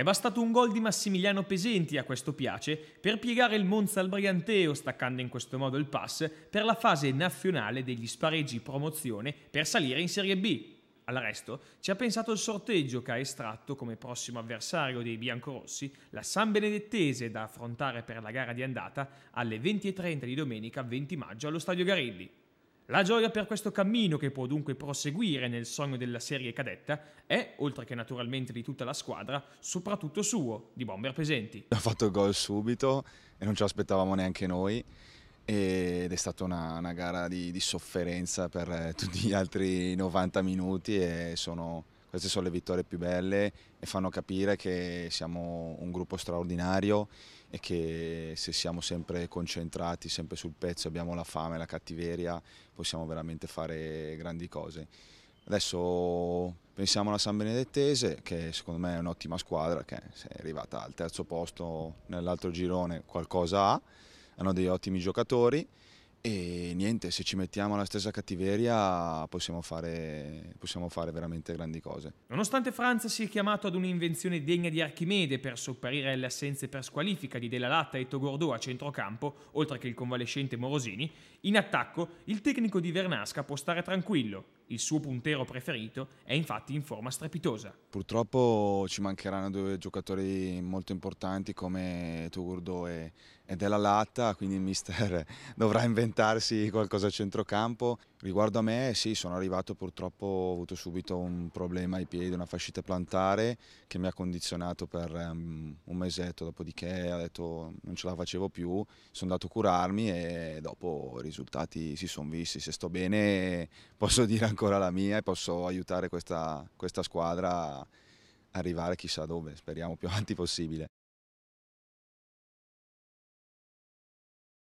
È bastato un gol di Massimiliano Pesenti, a questo piace, per piegare il Monza al Briganteo, staccando in questo modo il pass per la fase nazionale degli spareggi promozione per salire in Serie B. Al resto ci ha pensato il sorteggio che ha estratto come prossimo avversario dei biancorossi la San Benedettese da affrontare per la gara di andata alle 20.30 di domenica 20 maggio allo Stadio Garilli. La gioia per questo cammino, che può dunque proseguire nel sogno della serie cadetta, è, oltre che naturalmente di tutta la squadra, soprattutto suo, di bomber presenti. Ha fatto il gol subito e non ce l'aspettavamo neanche noi ed è stata una, una gara di, di, sofferenza per eh, tutti gli altri 90 minuti e sono queste sono le vittorie più belle e fanno capire che siamo un gruppo straordinario e che se siamo sempre concentrati, sempre sul pezzo, abbiamo la fame, la cattiveria, possiamo veramente fare grandi cose. Adesso pensiamo alla San Benedettese che secondo me è un'ottima squadra che è arrivata al terzo posto nell'altro girone qualcosa ha, hanno degli ottimi giocatori e niente, se ci mettiamo alla stessa cattiveria possiamo fare, possiamo fare, veramente grandi cose. Nonostante Franz sia chiamato ad un'invenzione degna di Archimede per sopperire alle assenze per squalifica di Della Latta e Togordo a centrocampo, oltre che il convalescente Morosini, in attacco il tecnico di Vernasca può stare tranquillo. Il suo puntero preferito è infatti in forma strepitosa. Purtroppo ci mancheranno due giocatori molto importanti come Togurdo e, e Della Latta, quindi il mister dovrà inventarsi qualcosa a centrocampo. Riguardo a me, sì, sono arrivato purtroppo, ho avuto subito un problema ai piedi, una fascite plantare che mi ha condizionato per um, un mesetto, dopodiché ho detto non ce la facevo più, sono andato a curarmi e dopo i risultati si sono visti, se sto bene posso dire ancora ancora la mia e posso aiutare questa, questa squadra a arrivare chissà dove, speriamo più avanti possibile.